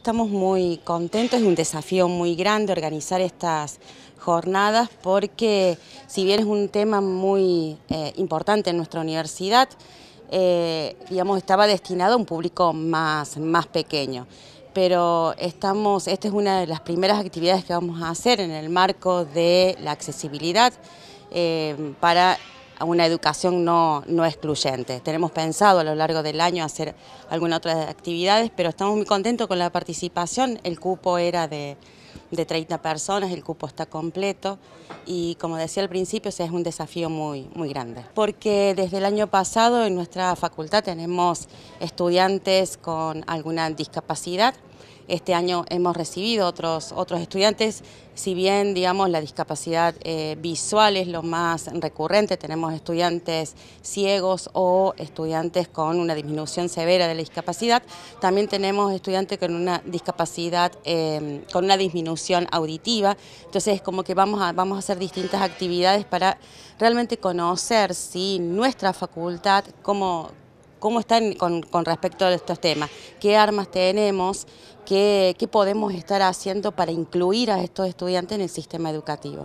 Estamos muy contentos, es un desafío muy grande organizar estas jornadas porque si bien es un tema muy eh, importante en nuestra universidad, eh, digamos, estaba destinado a un público más, más pequeño. Pero estamos, esta es una de las primeras actividades que vamos a hacer en el marco de la accesibilidad eh, para una educación no, excluyente. Tenemos pensado a lo largo del año hacer algunas otras actividades, pero estamos muy contentos con la participación. El cupo era de, 30 personas, el cupo está completo y como decía al principio, es un desafío muy, muy grande. Porque desde el año pasado en nuestra facultad tenemos estudiantes con alguna discapacidad, este año hemos recibido otros, otros estudiantes, si bien digamos, la discapacidad eh, visual es lo más recurrente, tenemos estudiantes ciegos o estudiantes con una disminución severa de la discapacidad, también tenemos estudiantes con una discapacidad, eh, con una disminución auditiva, entonces como que vamos a, vamos a hacer distintas actividades para realmente conocer si nuestra facultad, cómo cómo están con, respecto a estos temas, qué armas tenemos, qué podemos estar haciendo para incluir a estos estudiantes en el sistema educativo.